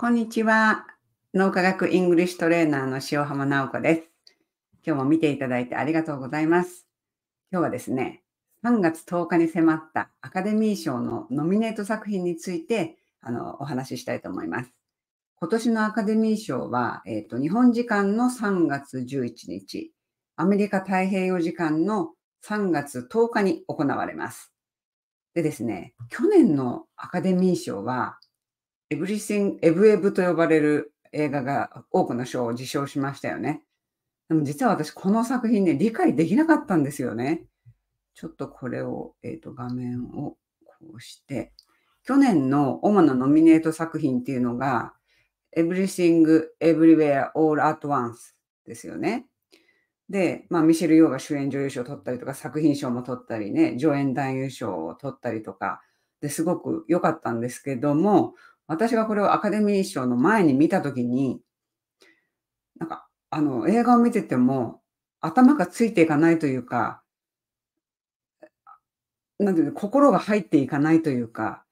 こんにちは。脳科学イングリッシュトレーナーの塩浜直子です。今日も見ていただいてありがとうございます。今日はですね、3月10日に迫ったアカデミー賞のノミネート作品についてあのお話ししたいと思います。今年のアカデミー賞は、えーと、と日本時間の3月11日、アメリカ太平洋時間の3月10日に行われます。でですね、去年のアカデミー賞はエブリシン、エブエブと呼ばれる映画が多くの賞を受賞しましたよね。でも実は私、この作品ね、理解できなかったんですよね。ちょっとこれを、えっ、ー、と、画面をこうして、去年の主なノミネート作品っていうのが、Everything, Everywhere, All at Once ですよね。で、まあ、ミシェル・ヨーが主演女優賞を取ったりとか、作品賞も取ったりね、助演男優賞を取ったりとか、ですごく良かったんですけども、私がこれをアカデミー賞の前に見たときに、なんか、あの、映画を見てても、頭がついていかないというか、なんていうの、心が入っていかないというか、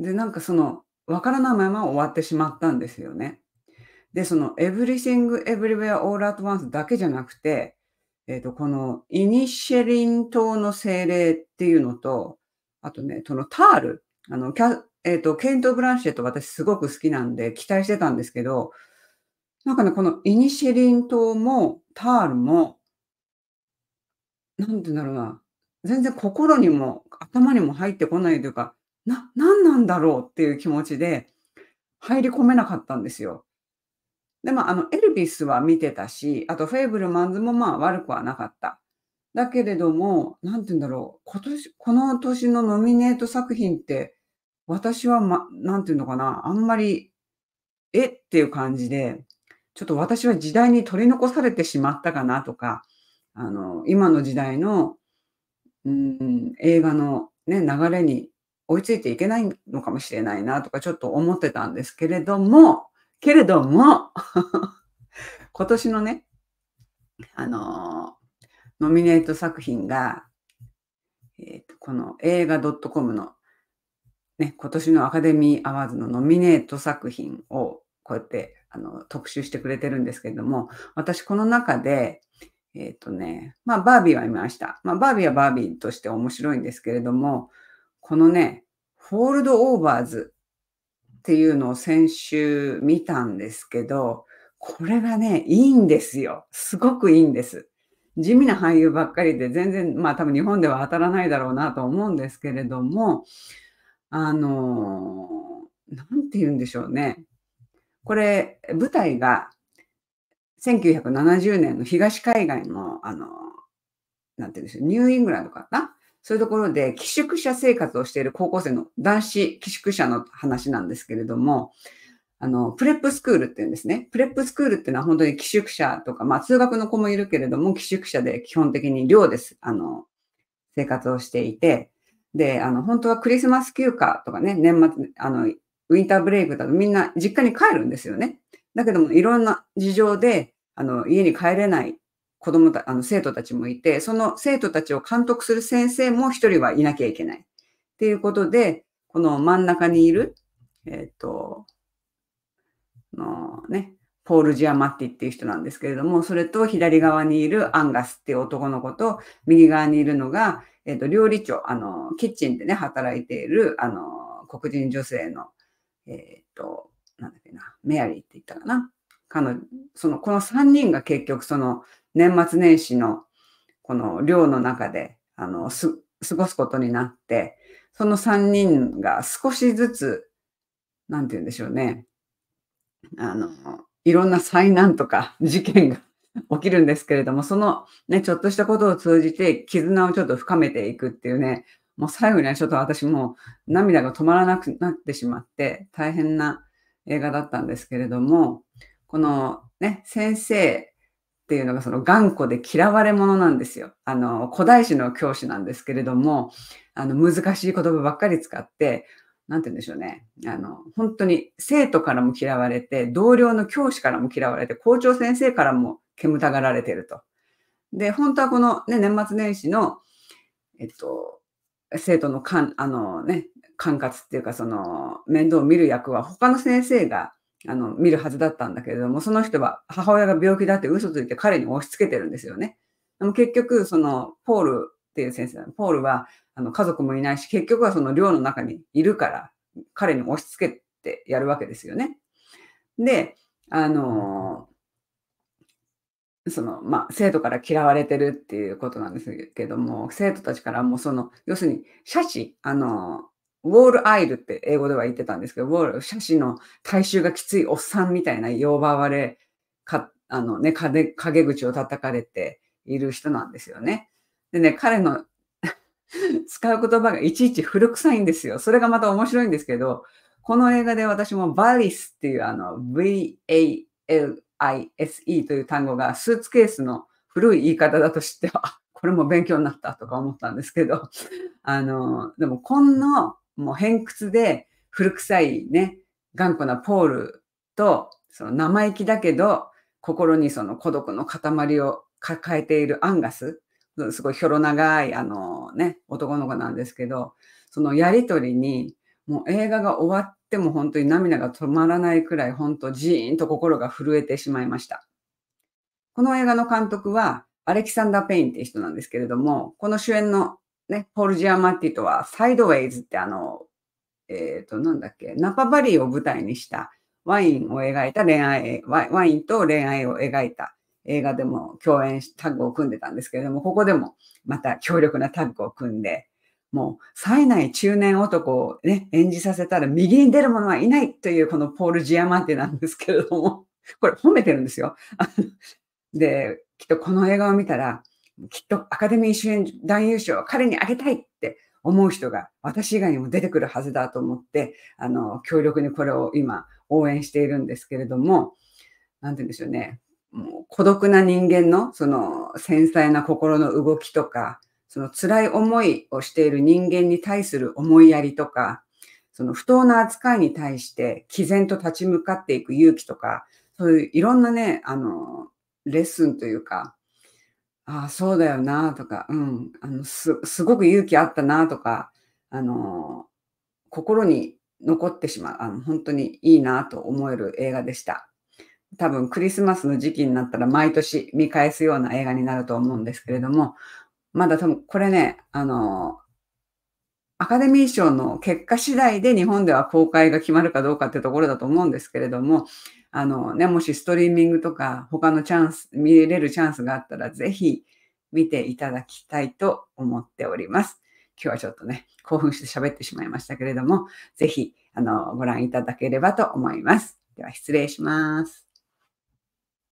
で、なんかその、わからないまま終わってしまったんですよね。で、その、Everything Everywhere All at Once だけじゃなくて、えっ、ー、と、この、イニシェリン島の精霊っていうのと、あとね、そのタール、あの、キャえっ、ー、と、ケント・ブランシェット私すごく好きなんで期待してたんですけど、なんかね、このイニシリン糖もタールも、なんて言うんだろうな、全然心にも頭にも入ってこないというか、な、何なんだろうっていう気持ちで入り込めなかったんですよ。で、まあ、あの、エルビスは見てたし、あとフェイブルマンズもまあ悪くはなかった。だけれども、なんて言うんだろう、今年、この年のノミネート作品って、私は、ま、なんていうのかな、あんまり、えっていう感じで、ちょっと私は時代に取り残されてしまったかなとか、あの、今の時代の、うん、映画のね、流れに追いついていけないのかもしれないなとか、ちょっと思ってたんですけれども、けれども 今年のね、あのノミネート作品が、えーと、この映画 .com のね、今年のアカデミーアワーズのノミネート作品をこうやってあの特集してくれてるんですけれども、私この中で、えっ、ー、とね、まあバービーは見ました。まあバービーはバービーとして面白いんですけれども、このね、ホールドオーバーズっていうのを先週見たんですけど、これがね、いいんですよ。すごくいいんです。地味な俳優ばっかりで全然、まあ多分日本では当たらないだろうなと思うんですけれども、あの何て言うんでしょうね。これ、舞台が1970年の東海岸の、あの、なんて言うんでしょう、ニューイングランドかなそういうところで寄宿舎生活をしている高校生の男子寄宿舎の話なんですけれども、あの、プレップスクールっていうんですね。プレップスクールっていうのは本当に寄宿舎とか、まあ通学の子もいるけれども、寄宿舎で基本的に寮です。あの、生活をしていて、で、あの、本当はクリスマス休暇とかね、年末、あの、ウィンターブレイクだとみんな実家に帰るんですよね。だけども、いろんな事情で、あの、家に帰れない子供た、あの、生徒たちもいて、その生徒たちを監督する先生も一人はいなきゃいけない。っていうことで、この真ん中にいる、えっ、ー、と、のね、ポール・ジアマッティっていう人なんですけれども、それと左側にいるアンガスっていう男の子と、右側にいるのが、えっ、ー、と、料理長、あの、キッチンでね、働いている、あの、黒人女性の、えっ、ー、と、なんだっけな、メアリーって言ったかな。彼の、その、この3人が結局、その、年末年始の、この寮の中で、あの、す、過ごすことになって、その3人が少しずつ、なんて言うんでしょうね。あの、いろんな災難とか 事件が起きるんですけれども、そのね、ちょっとしたことを通じて絆をちょっと深めていくっていうね、もう最後にはちょっと私もう涙が止まらなくなってしまって大変な映画だったんですけれども、このね、先生っていうのがその頑固で嫌われ者なんですよ。あの、古代史の教師なんですけれども、あの、難しい言葉ばっかり使って、なんて言うんでしょうね。あの、本当に生徒からも嫌われて、同僚の教師からも嫌われて、校長先生からも煙たがられてると。で、本当はこのね、年末年始の、えっと、生徒のかん、あのね、管轄っていうか、その、面倒を見る役は他の先生が、あの、見るはずだったんだけれども、その人は母親が病気だって嘘ついて彼に押し付けてるんですよね。でも結局、その、ポールっていう先生ポールはあの家族もいないし、結局はその寮の中にいるから、彼に押し付けてやるわけですよね。で、あのその、まあ、生徒から嫌われてるっていうことなんですけども、生徒たちからもその、要するに、写真、あの、ウォールアイルって英語では言ってたんですけど、ウォール、写真の大衆がきついおっさんみたいな呼ばわれ、か、あのね、陰口を叩かれている人なんですよね。でね、彼の 使う言葉がいちいち古臭いんですよ。それがまた面白いんですけど、この映画で私もバリスっていうあの VALISE という単語がスーツケースの古い言い方だと知っては、これも勉強になったとか思ったんですけど、あの、でもこんなもう偏屈で古臭いね、頑固なポールと、その生意気だけど、心にその孤独の塊を抱えているアンガス。すごいひょろ長い、あのね、男の子なんですけど、そのやりとりに、もう映画が終わっても本当に涙が止まらないくらい、本当ジーンと心が震えてしまいました。この映画の監督は、アレキサンダー・ペインって人なんですけれども、この主演のね、ポール・ジアマッティとは、サイドウェイズってあの、えっ、ー、と、なんだっけ、ナパバリーを舞台にしたワインを描いた恋愛、ワインと恋愛を描いた映画でも共演し、タッグを組んでたんですけれども、ここでもまた強力なタッグを組んで、もう、冴えない中年男をね、演じさせたら右に出る者はいないというこのポール・ジアマンテなんですけれども、これ褒めてるんですよ。で、きっとこの映画を見たら、きっとアカデミー主演男優賞を彼にあげたいって思う人が私以外にも出てくるはずだと思って、あの、強力にこれを今応援しているんですけれども、なんて言うんでしょうね。もう孤独な人間のその繊細な心の動きとか、その辛い思いをしている人間に対する思いやりとか、その不当な扱いに対して毅然と立ち向かっていく勇気とか、そういういろんなね、あの、レッスンというか、ああ、そうだよなとか、うん、あのす、すごく勇気あったなとか、あの、心に残ってしまう、あの本当にいいなと思える映画でした。多分クリスマスの時期になったら毎年見返すような映画になると思うんですけれども、まだ多分これね、あの、アカデミー賞の結果次第で日本では公開が決まるかどうかってところだと思うんですけれども、あのね、もしストリーミングとか他のチャンス、見れるチャンスがあったらぜひ見ていただきたいと思っております。今日はちょっとね、興奮して喋ってしまいましたけれども、ぜひあのご覧いただければと思います。では失礼します。